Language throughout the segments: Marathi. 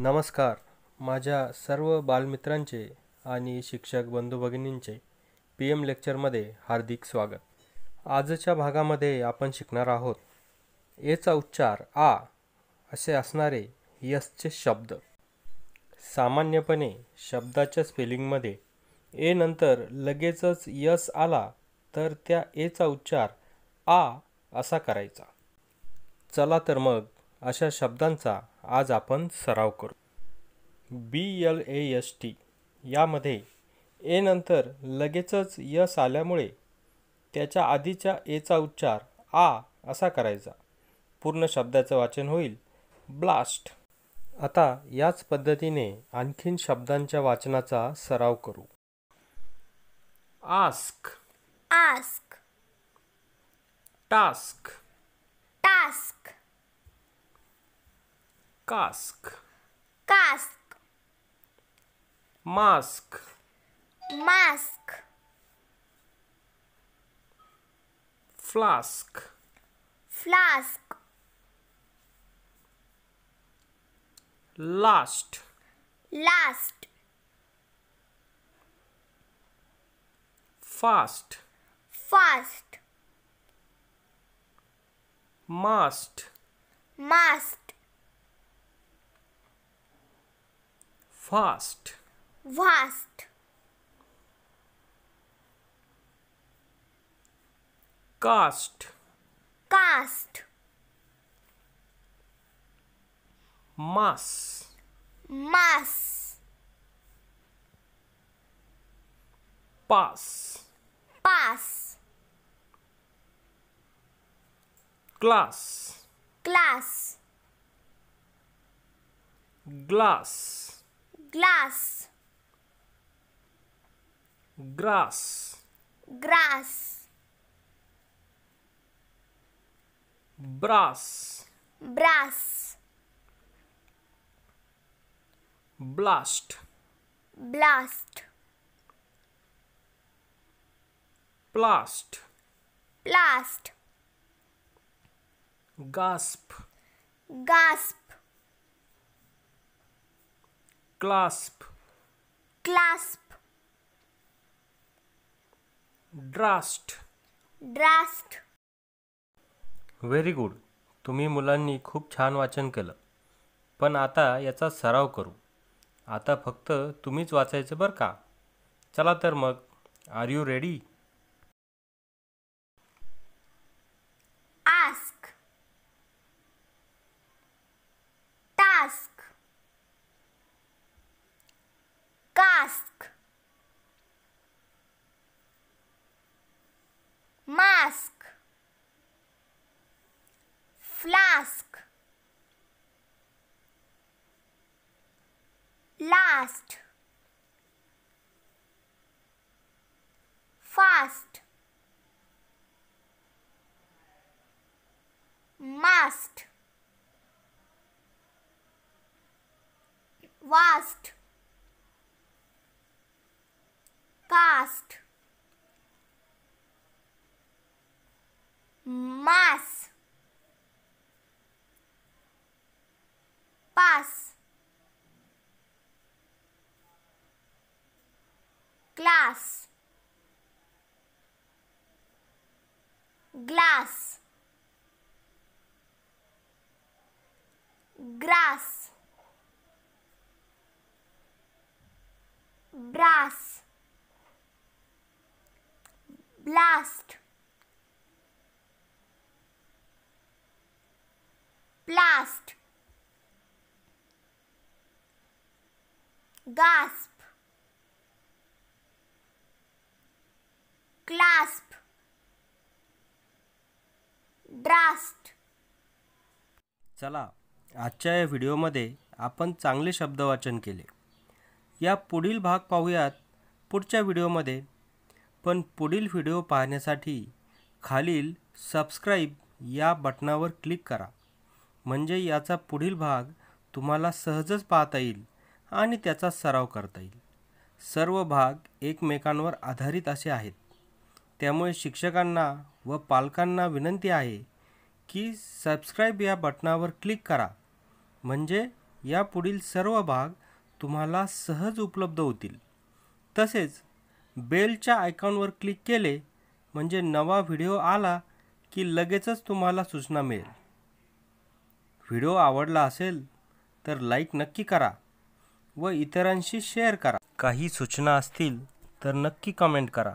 नमस्कार माझ्या सर्व बालमित्रांचे आणि शिक्षक बंधू भगिनींचे पी एम लेक्चरमध्ये हार्दिक स्वागत आजच्या भागामध्ये आपण शिकणार आहोत एचा उच्चार आ असे असणारे यसचे शब्द सामान्यपणे शब्दाच्या स्पेलिंगमध्ये ए नंतर लगेचच यस आला तर त्या एचा उच्चार आ असा करायचा चला तर मग अशा शब्दांचा आज आपण सराव करू B L A S T यामध्ये ए नंतर लगेचच यस आल्यामुळे त्याच्या आधीच्या एचा उच्चार आ असा करायचा पूर्ण शब्दाचं वाचन होईल ब्लास्ट आता याच पद्धतीने आणखीन शब्दांच्या वाचनाचा सराव करू ask ask task task Cask. Cask. Mask. Mask. Flask. Flask. Last. Last. Fast. Fast. Must. Must. Fast. Fast. Cast. Cast. Mass. Mass. Pass. Pass. Glass. Glass. Glass glass grass grass brass brass blast blast Blast. Blast. gasp gasp Clasp. Clasp. ड्रास्ट, ड्रास्ट, व्हेरी गुड तुम्ही मुलांनी खूप छान वाचन केलं पण आता याचा सराव करू आता फक्त तुम्हीच वाचायचं बरं का चला तर मग are you ready flask flask last fast must vast cast mass pass class glass grass brass blast blast gasp clasp चला आजच्या या व्हिडिओमध्ये आपण चांगले शब्द वाचन केले या पुढील भाग पाहूयात पुढच्या व्हिडिओमध्ये पण पुढील व्हिडिओ पाहण्यासाठी खालील सबस्क्राईब या बटणावर क्लिक करा म्हणजे याचा पुढील भाग तुम्हाला सहजच पाहता येईल आणि त्याचा सराव करता येईल सर्व भाग एकमेकांवर आधारित असे आहेत त्यामुळे शिक्षकांना व पालकांना विनंती आहे की सबस्क्राईब या बटणावर क्लिक करा म्हणजे यापुढील सर्व भाग तुम्हाला सहज उपलब्ध होतील तसेच बेलच्या आयकॉनवर क्लिक केले म्हणजे नवा व्हिडिओ आला की लगेचच तुम्हाला सूचना मिळेल व्हिडिओ आवडला असेल तर लाईक नक्की करा व इतरांशी शेअर करा काही सूचना असतील तर नक्की कमेंट करा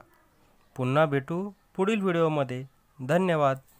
पुन्हा भेटू पुढील व्हिडिओमध्ये धन्यवाद